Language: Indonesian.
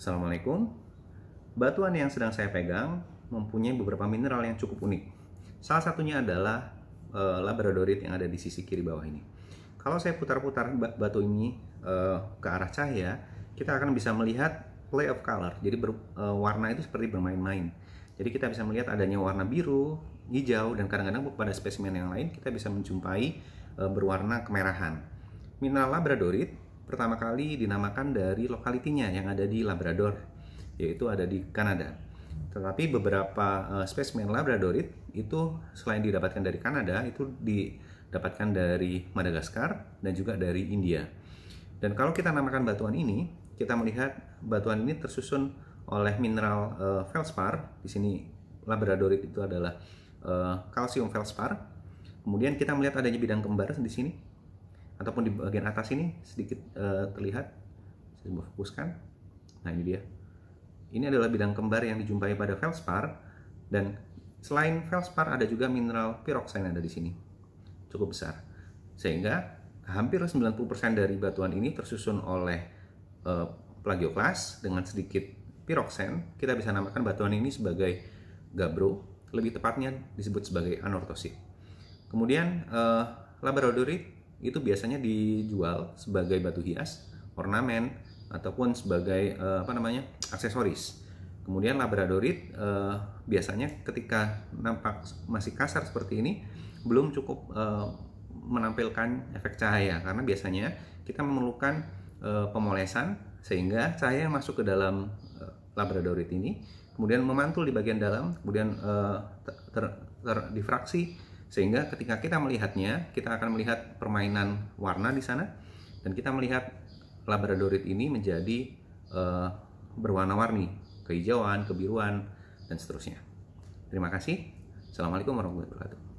Assalamualaikum. Batuan yang sedang saya pegang mempunyai beberapa mineral yang cukup unik. Salah satunya adalah e, labradorit yang ada di sisi kiri bawah ini. Kalau saya putar-putar batu ini e, ke arah cahaya, kita akan bisa melihat play of color. Jadi ber, e, warna itu seperti bermain-main. Jadi kita bisa melihat adanya warna biru, hijau, dan kadang-kadang pada spesimen yang lain kita bisa menjumpai e, berwarna kemerahan. Mineral labradorit pertama kali dinamakan dari lokalitinya yang ada di Labrador, yaitu ada di Kanada. Tetapi beberapa uh, spesimen Labradorit itu selain didapatkan dari Kanada, itu didapatkan dari Madagaskar dan juga dari India. Dan kalau kita namakan batuan ini, kita melihat batuan ini tersusun oleh mineral uh, feldspar. Di sini Labradorit itu adalah eh, kalsium uh, feldspar. Kemudian kita melihat adanya bidang kembar di sini ataupun di bagian atas ini sedikit uh, terlihat saya coba fokuskan nah ini dia ini adalah bidang kembar yang dijumpai pada feldspar dan selain feldspar ada juga mineral yang ada di sini cukup besar sehingga hampir 90% dari batuan ini tersusun oleh uh, plagioklas dengan sedikit piroksen kita bisa namakan batuan ini sebagai gabbro lebih tepatnya disebut sebagai anortosit kemudian uh, eh, labradorit itu biasanya dijual sebagai batu hias, ornamen, ataupun sebagai uh, apa namanya aksesoris. Kemudian labradorit uh, biasanya ketika nampak masih kasar seperti ini belum cukup uh, menampilkan efek cahaya karena biasanya kita memerlukan uh, pemolesan sehingga cahaya yang masuk ke dalam uh, labradorit ini kemudian memantul di bagian dalam kemudian uh, ter, ter, ter difraksi sehingga ketika kita melihatnya, kita akan melihat permainan warna di sana dan kita melihat labradorit ini menjadi uh, berwarna-warni, kehijauan, kebiruan dan seterusnya. Terima kasih. Assalamualaikum warahmatullahi wabarakatuh.